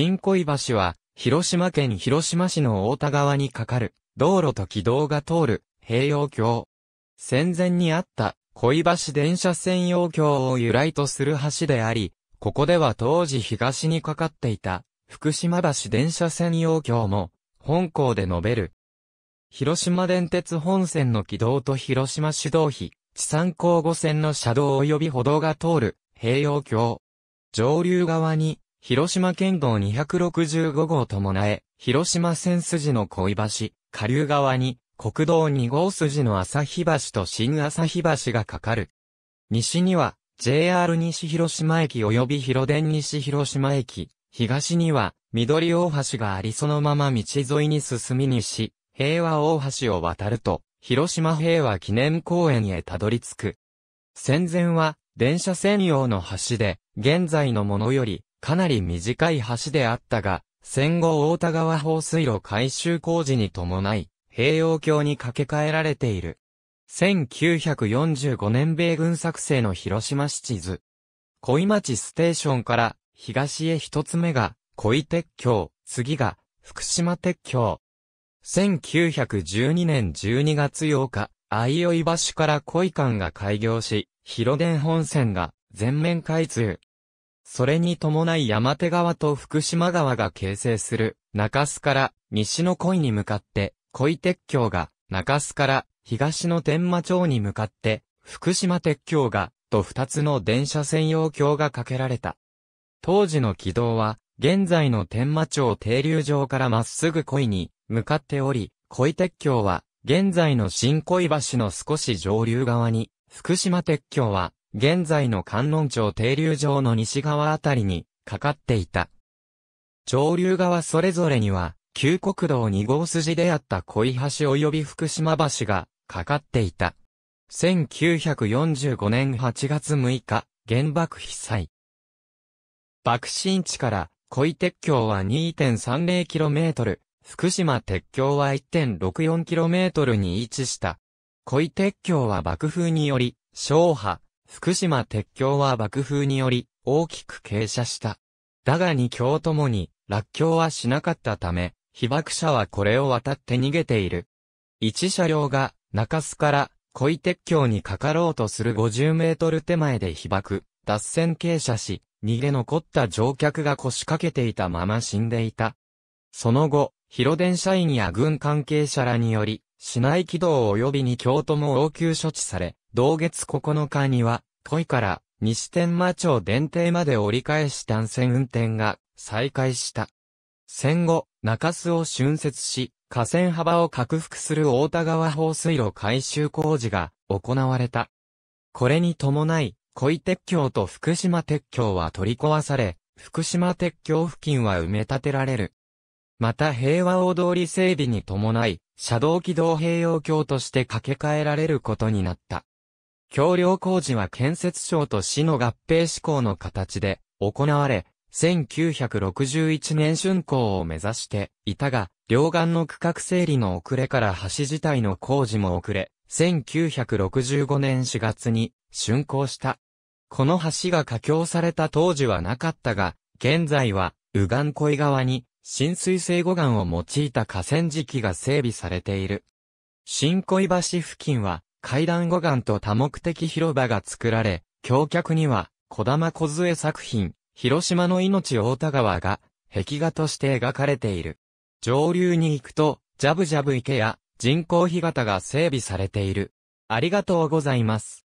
新恋橋は、広島県広島市の大田川に架かる、道路と軌道が通る、平洋橋。戦前にあった、恋橋電車専用橋を由来とする橋であり、ここでは当時東に架かっていた、福島橋電車専用橋も、本校で述べる。広島電鉄本線の軌道と広島主導費、地産交互線の車道及び歩道が通る、平洋橋。上流側に、広島県道265号ともなえ、広島線筋の恋橋、下流側に、国道2号筋の日橋と新日橋がかかる。西には、JR 西広島駅及び広電西広島駅、東には、緑大橋がありそのまま道沿いに進み西、平和大橋を渡ると、広島平和記念公園へたどり着く。戦前は、電車専用の橋で、現在のものより、かなり短い橋であったが、戦後大田川放水路改修工事に伴い、平洋橋に架け替えられている。1945年米軍作成の広島市地図。小井町ステーションから東へ一つ目が小井鉄橋、次が福島鉄橋。1912年12月8日、相生橋から小井間が開業し、広電本線が全面開通。それに伴い山手川と福島川が形成する、中洲から西の恋に向かって、恋鉄橋が、中洲から東の天満町に向かって、福島鉄橋が、と二つの電車専用橋が架けられた。当時の軌道は、現在の天満町停留場からまっすぐ恋に向かっており、恋鉄橋は、現在の新恋橋の少し上流側に、福島鉄橋は、現在の観音町停留場の西側あたりに、かかっていた。上流側それぞれには、旧国道2号筋であった小井橋及び福島橋が、かかっていた。1945年8月6日、原爆被災。爆心地から小井鉄橋は 2.30km、福島鉄橋は 1.64km に位置した。小井鉄橋は爆風により、小破、福島鉄橋は爆風により大きく傾斜した。だが二橋ともに落橋はしなかったため、被爆者はこれを渡って逃げている。一車両が中洲から小井鉄橋にかかろうとする50メートル手前で被爆、脱線傾斜し、逃げ残った乗客が腰掛けていたまま死んでいた。その後、広電社員や軍関係者らにより、市内軌道及びに京とも応急処置され、同月9日には、トから西天馬町電停まで折り返し単線運転が再開した。戦後、中洲を浚渫し、河川幅を拡幅する太田川放水路改修工事が行われた。これに伴い、小鉄橋と福島鉄橋は取り壊され、福島鉄橋付近は埋め立てられる。また平和大通り整備に伴い、車道軌道併用橋として掛け替えられることになった。橋梁工事は建設省と市の合併施行の形で行われ、1961年竣工を目指していたが、両岸の区画整理の遅れから橋自体の工事も遅れ、1965年4月に竣工した。この橋が架橋された当時はなかったが、現在は、右岸恋側に、浸水性護岸を用いた河川敷が整備されている。新恋橋付近は、階段護岸と多目的広場が作られ、橋脚には、小玉杖作品、広島の命大田川が、壁画として描かれている。上流に行くと、ジャブジャブ池や人工干潟が整備されている。ありがとうございます。